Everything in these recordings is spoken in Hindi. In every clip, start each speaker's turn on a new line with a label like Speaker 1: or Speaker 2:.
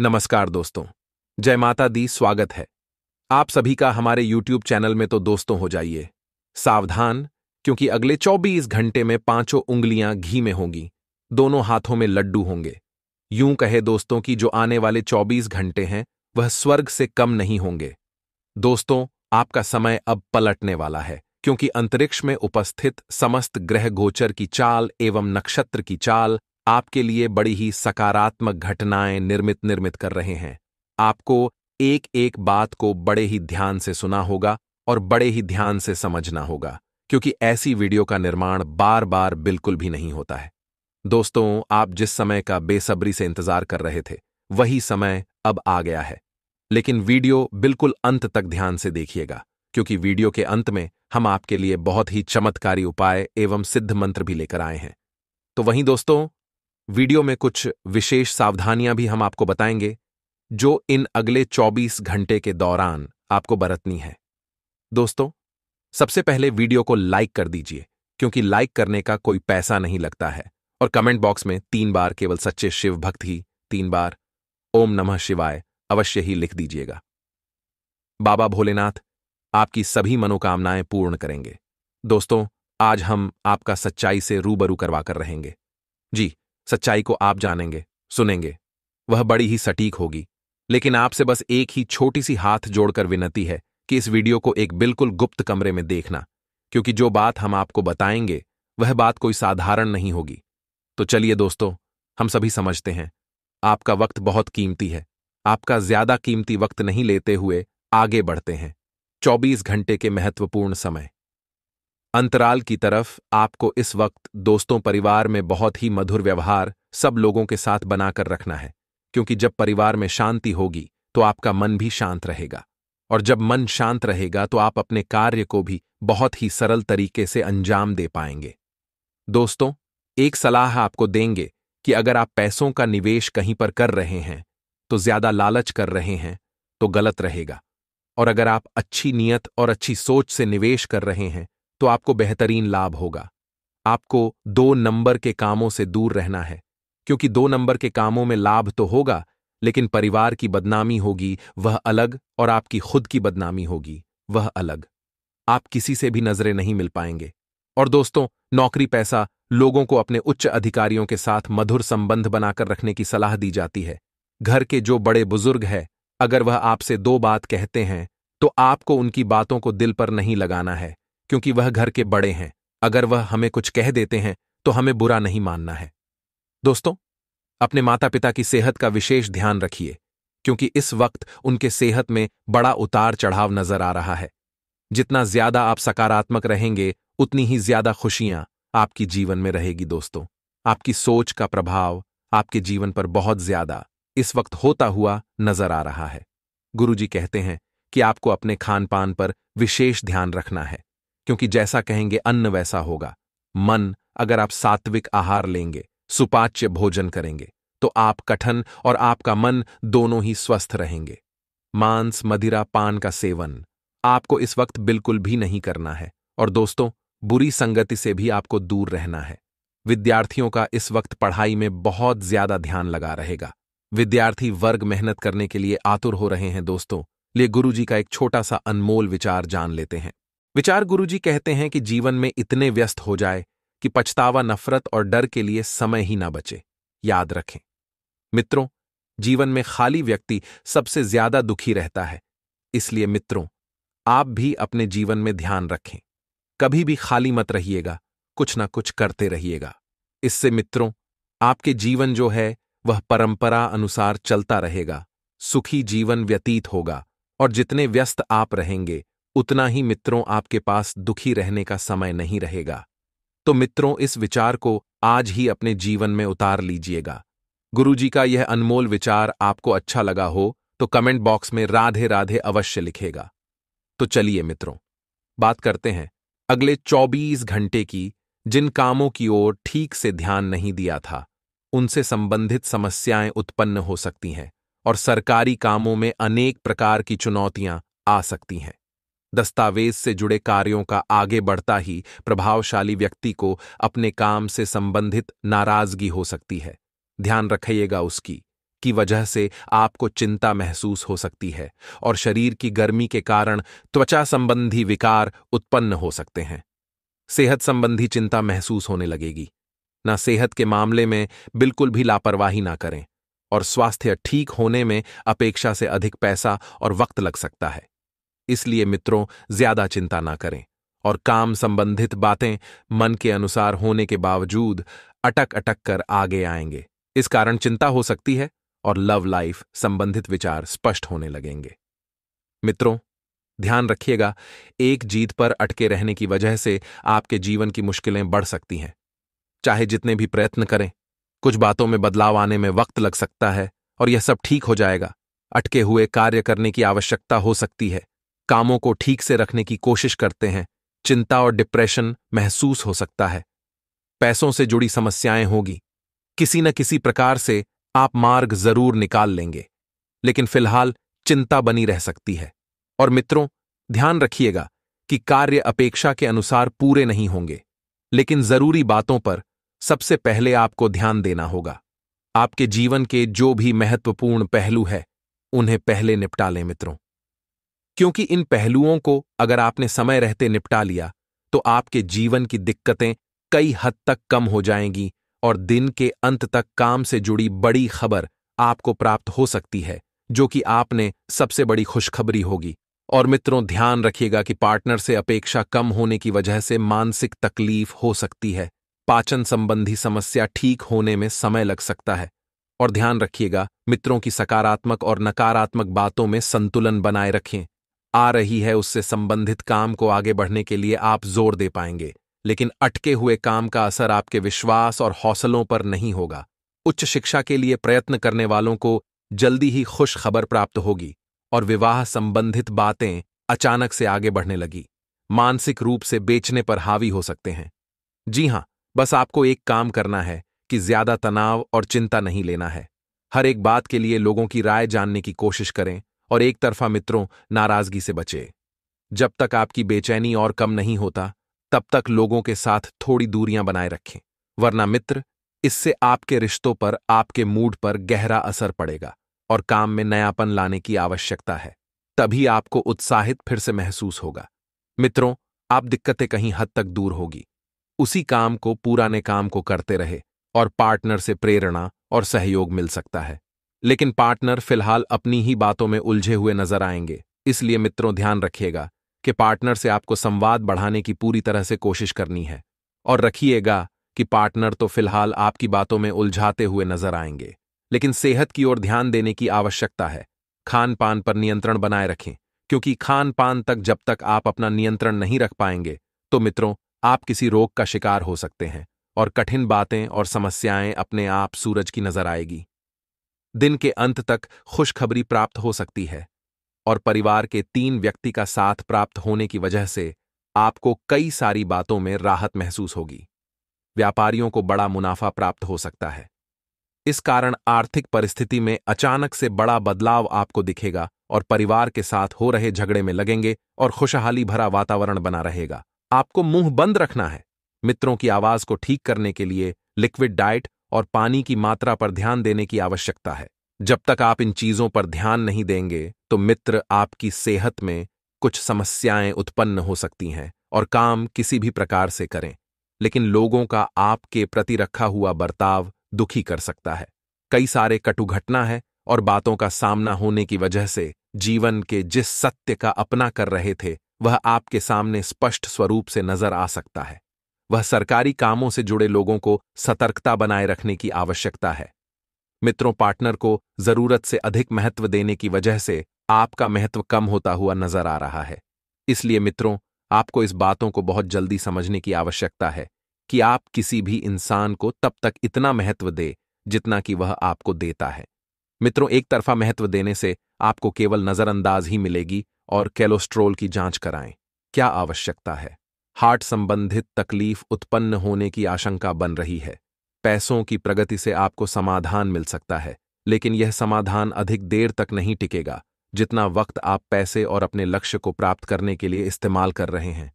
Speaker 1: नमस्कार दोस्तों जय माता दी स्वागत है आप सभी का हमारे YouTube चैनल में तो दोस्तों हो जाइए सावधान क्योंकि अगले 24 घंटे में पांचों उंगलियां घी में होंगी दोनों हाथों में लड्डू होंगे यूं कहे दोस्तों कि जो आने वाले 24 घंटे हैं वह स्वर्ग से कम नहीं होंगे दोस्तों आपका समय अब पलटने वाला है क्योंकि अंतरिक्ष में उपस्थित समस्त ग्रह गोचर की चाल एवं नक्षत्र की चाल आपके लिए बड़ी ही सकारात्मक घटनाएं निर्मित निर्मित कर रहे हैं आपको एक एक बात को बड़े ही ध्यान से सुना होगा और बड़े ही ध्यान से समझना होगा क्योंकि ऐसी वीडियो का निर्माण बार बार बिल्कुल भी नहीं होता है दोस्तों आप जिस समय का बेसब्री से इंतजार कर रहे थे वही समय अब आ गया है लेकिन वीडियो बिल्कुल अंत तक ध्यान से देखिएगा क्योंकि वीडियो के अंत में हम आपके लिए बहुत ही चमत्कारी उपाय एवं सिद्ध मंत्र भी लेकर आए हैं तो वहीं दोस्तों वीडियो में कुछ विशेष सावधानियां भी हम आपको बताएंगे जो इन अगले 24 घंटे के दौरान आपको बरतनी है दोस्तों सबसे पहले वीडियो को लाइक कर दीजिए क्योंकि लाइक करने का कोई पैसा नहीं लगता है और कमेंट बॉक्स में तीन बार केवल सच्चे शिव भक्त ही तीन बार ओम नमः शिवाय अवश्य ही लिख दीजिएगा बाबा भोलेनाथ आपकी सभी मनोकामनाएं पूर्ण करेंगे दोस्तों आज हम आपका सच्चाई से रूबरू करवा कर रहेंगे जी सच्चाई को आप जानेंगे सुनेंगे वह बड़ी ही सटीक होगी लेकिन आपसे बस एक ही छोटी सी हाथ जोड़कर विनती है कि इस वीडियो को एक बिल्कुल गुप्त कमरे में देखना क्योंकि जो बात हम आपको बताएंगे वह बात कोई साधारण नहीं होगी तो चलिए दोस्तों हम सभी समझते हैं आपका वक्त बहुत कीमती है आपका ज्यादा कीमती वक्त नहीं लेते हुए आगे बढ़ते हैं 24 घंटे के महत्वपूर्ण समय अंतराल की तरफ आपको इस वक्त दोस्तों परिवार में बहुत ही मधुर व्यवहार सब लोगों के साथ बनाकर रखना है क्योंकि जब परिवार में शांति होगी तो आपका मन भी शांत रहेगा और जब मन शांत रहेगा तो आप अपने कार्य को भी बहुत ही सरल तरीके से अंजाम दे पाएंगे दोस्तों एक सलाह आपको देंगे कि अगर आप पैसों का निवेश कहीं पर कर रहे हैं तो ज्यादा लालच कर रहे हैं तो गलत रहेगा और अगर आप अच्छी नीयत और अच्छी सोच से निवेश कर रहे हैं तो आपको बेहतरीन लाभ होगा आपको दो नंबर के कामों से दूर रहना है क्योंकि दो नंबर के कामों में लाभ तो होगा लेकिन परिवार की बदनामी होगी वह अलग और आपकी खुद की बदनामी होगी वह अलग आप किसी से भी नजरें नहीं मिल पाएंगे और दोस्तों नौकरी पैसा लोगों को अपने उच्च अधिकारियों के साथ मधुर संबंध बनाकर रखने की सलाह दी जाती है घर के जो बड़े बुजुर्ग है अगर वह आपसे दो बात कहते हैं तो आपको उनकी बातों को दिल पर नहीं लगाना है क्योंकि वह घर के बड़े हैं अगर वह हमें कुछ कह देते हैं तो हमें बुरा नहीं मानना है दोस्तों अपने माता पिता की सेहत का विशेष ध्यान रखिए क्योंकि इस वक्त उनके सेहत में बड़ा उतार चढ़ाव नजर आ रहा है जितना ज्यादा आप सकारात्मक रहेंगे उतनी ही ज्यादा खुशियां आपकी जीवन में रहेगी दोस्तों आपकी सोच का प्रभाव आपके जीवन पर बहुत ज्यादा इस वक्त होता हुआ नजर आ रहा है गुरुजी कहते हैं कि आपको अपने खान पान पर विशेष ध्यान रखना है क्योंकि जैसा कहेंगे अन्न वैसा होगा मन अगर आप सात्विक आहार लेंगे सुपाच्य भोजन करेंगे तो आप कठन और आपका मन दोनों ही स्वस्थ रहेंगे मांस मदिरा पान का सेवन आपको इस वक्त बिल्कुल भी नहीं करना है और दोस्तों बुरी संगति से भी आपको दूर रहना है विद्यार्थियों का इस वक्त पढ़ाई में बहुत ज्यादा ध्यान लगा रहेगा विद्यार्थी वर्ग मेहनत करने के लिए आतुर हो रहे हैं दोस्तों लिए गुरुजी का एक छोटा सा अनमोल विचार जान लेते हैं विचार गुरुजी कहते हैं कि जीवन में इतने व्यस्त हो जाए कि पछतावा नफरत और डर के लिए समय ही ना बचे याद रखें मित्रों जीवन में खाली व्यक्ति सबसे ज्यादा दुखी रहता है इसलिए मित्रों आप भी अपने जीवन में ध्यान रखें कभी भी खाली मत रहिएगा कुछ ना कुछ करते रहिएगा इससे मित्रों आपके जीवन जो है वह परंपरा अनुसार चलता रहेगा सुखी जीवन व्यतीत होगा और जितने व्यस्त आप रहेंगे उतना ही मित्रों आपके पास दुखी रहने का समय नहीं रहेगा तो मित्रों इस विचार को आज ही अपने जीवन में उतार लीजिएगा गुरुजी का यह अनमोल विचार आपको अच्छा लगा हो तो कमेंट बॉक्स में राधे राधे अवश्य लिखेगा तो चलिए मित्रों बात करते हैं अगले 24 घंटे की जिन कामों की ओर ठीक से ध्यान नहीं दिया था उनसे संबंधित समस्याएं उत्पन्न हो सकती हैं और सरकारी कामों में अनेक प्रकार की चुनौतियां आ सकती हैं दस्तावेज से जुड़े कार्यों का आगे बढ़ता ही प्रभावशाली व्यक्ति को अपने काम से संबंधित नाराजगी हो सकती है ध्यान रखिएगा उसकी की वजह से आपको चिंता महसूस हो सकती है और शरीर की गर्मी के कारण त्वचा संबंधी विकार उत्पन्न हो सकते हैं सेहत संबंधी चिंता महसूस होने लगेगी ना सेहत के मामले में बिल्कुल भी लापरवाही ना करें और स्वास्थ्य ठीक होने में अपेक्षा से अधिक पैसा और वक्त लग सकता है इसलिए मित्रों ज्यादा चिंता ना करें और काम संबंधित बातें मन के अनुसार होने के बावजूद अटक अटक कर आगे आएंगे इस कारण चिंता हो सकती है और लव लाइफ संबंधित विचार स्पष्ट होने लगेंगे मित्रों ध्यान रखिएगा एक जीत पर अटके रहने की वजह से आपके जीवन की मुश्किलें बढ़ सकती हैं चाहे जितने भी प्रयत्न करें कुछ बातों में बदलाव आने में वक्त लग सकता है और यह सब ठीक हो जाएगा अटके हुए कार्य करने की आवश्यकता हो सकती है कामों को ठीक से रखने की कोशिश करते हैं चिंता और डिप्रेशन महसूस हो सकता है पैसों से जुड़ी समस्याएं होगी किसी न किसी प्रकार से आप मार्ग जरूर निकाल लेंगे लेकिन फिलहाल चिंता बनी रह सकती है और मित्रों ध्यान रखिएगा कि कार्य अपेक्षा के अनुसार पूरे नहीं होंगे लेकिन जरूरी बातों पर सबसे पहले आपको ध्यान देना होगा आपके जीवन के जो भी महत्वपूर्ण पहलू है उन्हें पहले निपटा लें मित्रों क्योंकि इन पहलुओं को अगर आपने समय रहते निपटा लिया तो आपके जीवन की दिक्कतें कई हद तक कम हो जाएंगी और दिन के अंत तक काम से जुड़ी बड़ी खबर आपको प्राप्त हो सकती है जो कि आपने सबसे बड़ी खुशखबरी होगी और मित्रों ध्यान रखिएगा कि पार्टनर से अपेक्षा कम होने की वजह से मानसिक तकलीफ हो सकती है पाचन संबंधी समस्या ठीक होने में समय लग सकता है और ध्यान रखिएगा मित्रों की सकारात्मक और नकारात्मक बातों में संतुलन बनाए रखें आ रही है उससे संबंधित काम को आगे बढ़ने के लिए आप जोर दे पाएंगे लेकिन अटके हुए काम का असर आपके विश्वास और हौसलों पर नहीं होगा उच्च शिक्षा के लिए प्रयत्न करने वालों को जल्दी ही खुश खबर प्राप्त होगी और विवाह संबंधित बातें अचानक से आगे बढ़ने लगी मानसिक रूप से बेचने पर हावी हो सकते हैं जी हां बस आपको एक काम करना है कि ज्यादा तनाव और चिंता नहीं लेना है हर एक बात के लिए लोगों की राय जानने की कोशिश करें और एक तरफा मित्रों नाराजगी से बचे जब तक आपकी बेचैनी और कम नहीं होता तब तक लोगों के साथ थोड़ी दूरियां बनाए रखें वरना मित्र इससे आपके रिश्तों पर आपके मूड पर गहरा असर पड़ेगा और काम में नयापन लाने की आवश्यकता है तभी आपको उत्साहित फिर से महसूस होगा मित्रों आप दिक्कतें कहीं हद तक दूर होगी उसी काम को पुराने काम को करते रहे और पार्टनर से प्रेरणा और सहयोग मिल सकता है लेकिन पार्टनर फिलहाल अपनी ही बातों में उलझे हुए नजर आएंगे इसलिए मित्रों ध्यान रखिएगा कि पार्टनर से आपको संवाद बढ़ाने की पूरी तरह से कोशिश करनी है और रखिएगा कि पार्टनर तो फिलहाल आपकी बातों में उलझाते हुए नजर आएंगे लेकिन सेहत की ओर ध्यान देने की आवश्यकता है खान पान पर नियंत्रण बनाए रखें क्योंकि खान पान तक जब तक आप अपना नियंत्रण नहीं रख पाएंगे तो मित्रों आप किसी रोग का शिकार हो सकते हैं और कठिन बातें और समस्याएं अपने आप सूरज की नजर आएगी दिन के अंत तक खुशखबरी प्राप्त हो सकती है और परिवार के तीन व्यक्ति का साथ प्राप्त होने की वजह से आपको कई सारी बातों में राहत महसूस होगी व्यापारियों को बड़ा मुनाफा प्राप्त हो सकता है इस कारण आर्थिक परिस्थिति में अचानक से बड़ा बदलाव आपको दिखेगा और परिवार के साथ हो रहे झगड़े में लगेंगे और खुशहाली भरा वातावरण बना रहेगा आपको मुंह बंद रखना है मित्रों की आवाज को ठीक करने के लिए लिक्विड डाइट और पानी की मात्रा पर ध्यान देने की आवश्यकता है जब तक आप इन चीजों पर ध्यान नहीं देंगे तो मित्र आपकी सेहत में कुछ समस्याएं उत्पन्न हो सकती हैं और काम किसी भी प्रकार से करें लेकिन लोगों का आपके प्रति रखा हुआ बर्ताव दुखी कर सकता है कई सारे कटु घटना है और बातों का सामना होने की वजह से जीवन के जिस सत्य का अपना कर रहे थे वह आपके सामने स्पष्ट स्वरूप से नजर आ सकता है वह सरकारी कामों से जुड़े लोगों को सतर्कता बनाए रखने की आवश्यकता है मित्रों पार्टनर को जरूरत से अधिक महत्व देने की वजह से आपका महत्व कम होता हुआ नजर आ रहा है इसलिए मित्रों आपको इस बातों को बहुत जल्दी समझने की आवश्यकता है कि आप किसी भी इंसान को तब तक इतना महत्व दे जितना कि वह आपको देता है मित्रों एक तरफा महत्व देने से आपको केवल नजरअंदाज ही मिलेगी और कैलोस्ट्रोल की जांच कराएं क्या आवश्यकता है हार्ट संबंधित तकलीफ उत्पन्न होने की आशंका बन रही है पैसों की प्रगति से आपको समाधान मिल सकता है लेकिन यह समाधान अधिक देर तक नहीं टिकेगा जितना वक्त आप पैसे और अपने लक्ष्य को प्राप्त करने के लिए इस्तेमाल कर रहे हैं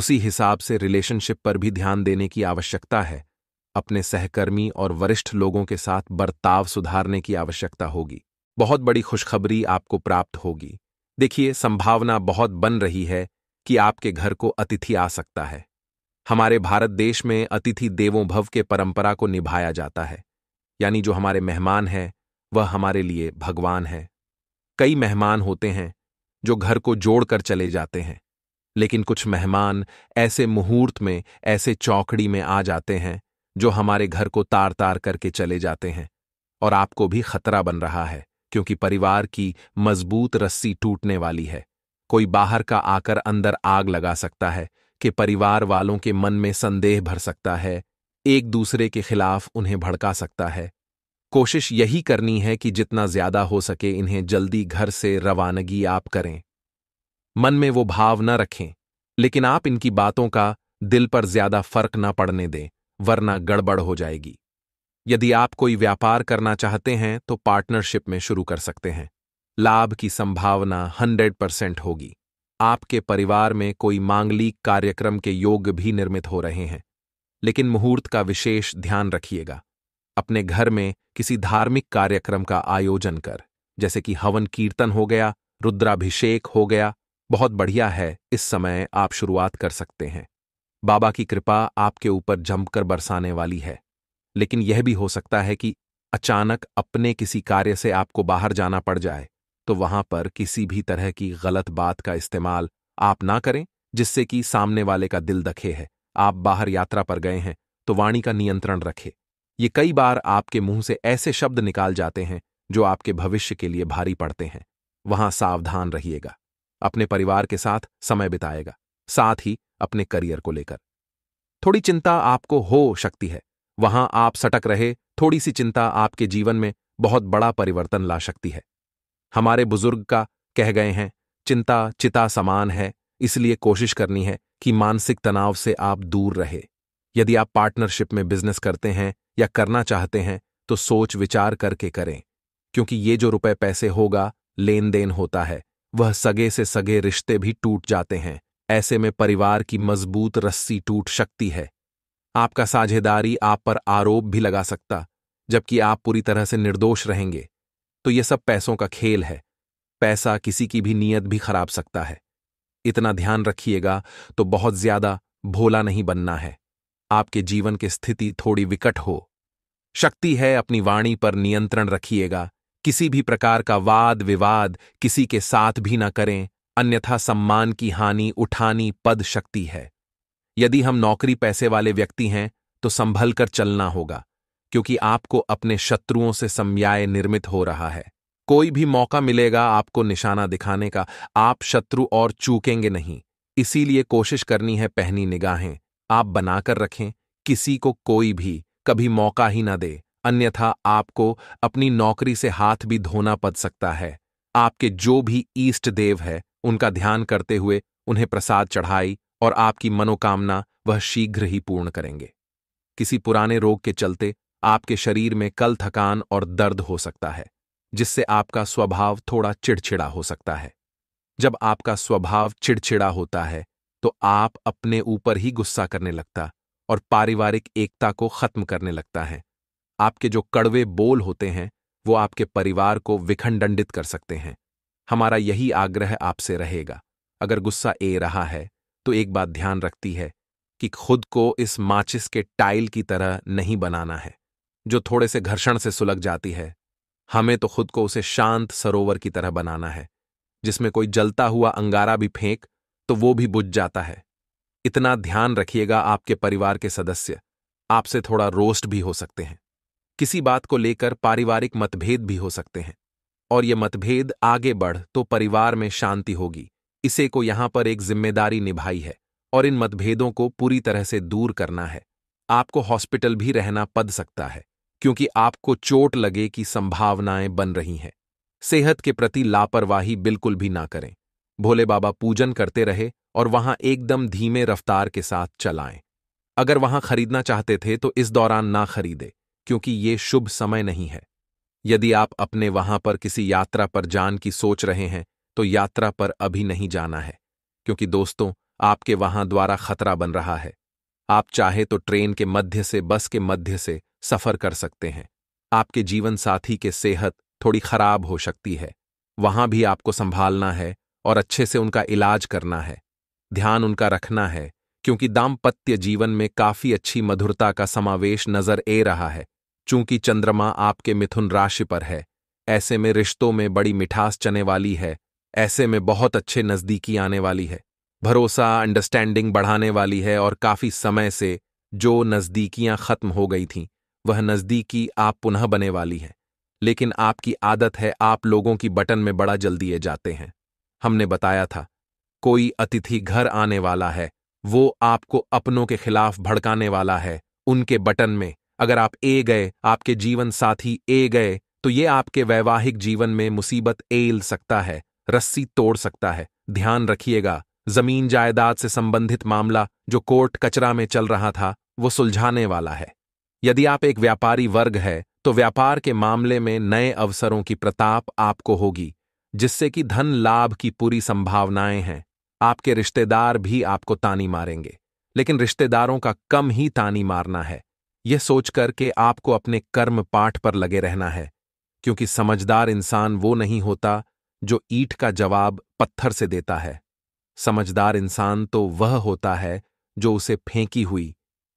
Speaker 1: उसी हिसाब से रिलेशनशिप पर भी ध्यान देने की आवश्यकता है अपने सहकर्मी और वरिष्ठ लोगों के साथ बर्ताव सुधारने की आवश्यकता होगी बहुत बड़ी खुशखबरी आपको प्राप्त होगी देखिए संभावना बहुत बन रही है कि आपके घर को अतिथि आ सकता है हमारे भारत देश में अतिथि देवों भव के परंपरा को निभाया जाता है यानी जो हमारे मेहमान हैं वह हमारे लिए भगवान है कई मेहमान होते हैं जो घर को जोड़कर चले जाते हैं लेकिन कुछ मेहमान ऐसे मुहूर्त में ऐसे चौकड़ी में आ जाते हैं जो हमारे घर को तार तार करके चले जाते हैं और आपको भी खतरा बन रहा है क्योंकि परिवार की मजबूत रस्सी टूटने वाली है कोई बाहर का आकर अंदर आग लगा सकता है कि परिवार वालों के मन में संदेह भर सकता है एक दूसरे के खिलाफ उन्हें भड़का सकता है कोशिश यही करनी है कि जितना ज्यादा हो सके इन्हें जल्दी घर से रवानगी आप करें मन में वो भाव न रखें लेकिन आप इनकी बातों का दिल पर ज्यादा फर्क न पड़ने दें वरना गड़बड़ हो जाएगी यदि आप कोई व्यापार करना चाहते हैं तो पार्टनरशिप में शुरू कर सकते हैं लाभ की संभावना 100 परसेंट होगी आपके परिवार में कोई मांगलिक कार्यक्रम के योग भी निर्मित हो रहे हैं लेकिन मुहूर्त का विशेष ध्यान रखिएगा अपने घर में किसी धार्मिक कार्यक्रम का आयोजन कर जैसे कि हवन कीर्तन हो गया रुद्राभिषेक हो गया बहुत बढ़िया है इस समय आप शुरुआत कर सकते हैं बाबा की कृपा आपके ऊपर जमकर बरसाने वाली है लेकिन यह भी हो सकता है कि अचानक अपने किसी कार्य से आपको बाहर जाना पड़ जाए तो वहां पर किसी भी तरह की गलत बात का इस्तेमाल आप ना करें जिससे कि सामने वाले का दिल दखे है आप बाहर यात्रा पर गए हैं तो वाणी का नियंत्रण रखें ये कई बार आपके मुंह से ऐसे शब्द निकाल जाते हैं जो आपके भविष्य के लिए भारी पड़ते हैं वहां सावधान रहिएगा अपने परिवार के साथ समय बिताएगा साथ ही अपने करियर को लेकर थोड़ी चिंता आपको हो सकती है वहां आप सटक रहे थोड़ी सी चिंता आपके जीवन में बहुत बड़ा परिवर्तन ला सकती है हमारे बुजुर्ग का कह गए हैं चिंता चिता समान है इसलिए कोशिश करनी है कि मानसिक तनाव से आप दूर रहे यदि आप पार्टनरशिप में बिजनेस करते हैं या करना चाहते हैं तो सोच विचार करके करें क्योंकि ये जो रुपए पैसे होगा लेन देन होता है वह सगे से सगे रिश्ते भी टूट जाते हैं ऐसे में परिवार की मजबूत रस्सी टूट सकती है आपका साझेदारी आप पर आरोप भी लगा सकता जबकि आप पूरी तरह से निर्दोष रहेंगे तो ये सब पैसों का खेल है पैसा किसी की भी नीयत भी खराब सकता है इतना ध्यान रखिएगा तो बहुत ज्यादा भोला नहीं बनना है आपके जीवन की स्थिति थोड़ी विकट हो शक्ति है अपनी वाणी पर नियंत्रण रखिएगा किसी भी प्रकार का वाद विवाद किसी के साथ भी ना करें अन्यथा सम्मान की हानि उठानी पद शक्ति है यदि हम नौकरी पैसे वाले व्यक्ति हैं तो संभल कर चलना होगा क्योंकि आपको अपने शत्रुओं से समयाय निर्मित हो रहा है कोई भी मौका मिलेगा आपको निशाना दिखाने का आप शत्रु और चूकेंगे नहीं इसीलिए कोशिश करनी है पहनी निगाहें आप बनाकर रखें किसी को कोई भी कभी मौका ही ना दे अन्यथा आपको अपनी नौकरी से हाथ भी धोना पड़ सकता है आपके जो भी ईष्ट देव है उनका ध्यान करते हुए उन्हें प्रसाद चढ़ाई और आपकी मनोकामना वह शीघ्र ही पूर्ण करेंगे किसी पुराने रोग के चलते आपके शरीर में कल थकान और दर्द हो सकता है जिससे आपका स्वभाव थोड़ा चिड़चिड़ा हो सकता है जब आपका स्वभाव चिड़चिड़ा होता है तो आप अपने ऊपर ही गुस्सा करने लगता और पारिवारिक एकता को खत्म करने लगता है आपके जो कड़वे बोल होते हैं वो आपके परिवार को विखंडंडित कर सकते हैं हमारा यही आग्रह आपसे रहेगा अगर गुस्सा ए रहा है तो एक बात ध्यान रखती है कि खुद को इस माचिस के टाइल की तरह नहीं बनाना है जो थोड़े से घर्षण से सुलग जाती है हमें तो खुद को उसे शांत सरोवर की तरह बनाना है जिसमें कोई जलता हुआ अंगारा भी फेंक तो वो भी बुझ जाता है इतना ध्यान रखिएगा आपके परिवार के सदस्य आपसे थोड़ा रोस्ट भी हो सकते हैं किसी बात को लेकर पारिवारिक मतभेद भी हो सकते हैं और ये मतभेद आगे बढ़ तो परिवार में शांति होगी इसे को यहां पर एक जिम्मेदारी निभाई है और इन मतभेदों को पूरी तरह से दूर करना है आपको हॉस्पिटल भी रहना पड़ सकता है क्योंकि आपको चोट लगे की संभावनाएं बन रही हैं सेहत के प्रति लापरवाही बिल्कुल भी ना करें भोले बाबा पूजन करते रहे और वहां एकदम धीमे रफ्तार के साथ चलाएं अगर वहां खरीदना चाहते थे तो इस दौरान ना खरीदे क्योंकि ये शुभ समय नहीं है यदि आप अपने वहां पर किसी यात्रा पर जान की सोच रहे हैं तो यात्रा पर अभी नहीं जाना है क्योंकि दोस्तों आपके वहां द्वारा खतरा बन रहा है आप चाहे तो ट्रेन के मध्य से बस के मध्य से सफर कर सकते हैं आपके जीवन साथी के सेहत थोड़ी खराब हो सकती है वहां भी आपको संभालना है और अच्छे से उनका इलाज करना है ध्यान उनका रखना है क्योंकि दाम्पत्य जीवन में काफी अच्छी मधुरता का समावेश नजर ए रहा है चूंकि चंद्रमा आपके मिथुन राशि पर है ऐसे में रिश्तों में बड़ी मिठास चने वाली है ऐसे में बहुत अच्छे नजदीकी आने वाली है भरोसा अंडरस्टैंडिंग बढ़ाने वाली है और काफी समय से जो नजदीकियां खत्म हो गई थीं वह नज़दीकी आप पुनः बने वाली है लेकिन आपकी आदत है आप लोगों की बटन में बड़ा जल्दिए जाते हैं हमने बताया था कोई अतिथि घर आने वाला है वो आपको अपनों के खिलाफ भड़काने वाला है उनके बटन में अगर आप ए गए आपके जीवन साथी ए गए तो ये आपके वैवाहिक जीवन में मुसीबत एल सकता है रस्सी तोड़ सकता है ध्यान रखिएगा जमीन जायदाद से संबंधित मामला जो कोर्ट कचरा में चल रहा था वो सुलझाने वाला है यदि आप एक व्यापारी वर्ग है तो व्यापार के मामले में नए अवसरों की प्रताप आपको होगी जिससे कि धन लाभ की पूरी संभावनाएं हैं आपके रिश्तेदार भी आपको तानी मारेंगे लेकिन रिश्तेदारों का कम ही तानी मारना है यह सोचकर के आपको अपने कर्म पाठ पर लगे रहना है क्योंकि समझदार इंसान वो नहीं होता जो ईट का जवाब पत्थर से देता है समझदार इंसान तो वह होता है जो उसे फेंकी हुई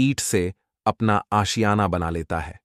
Speaker 1: ईट से अपना आशियाना बना लेता है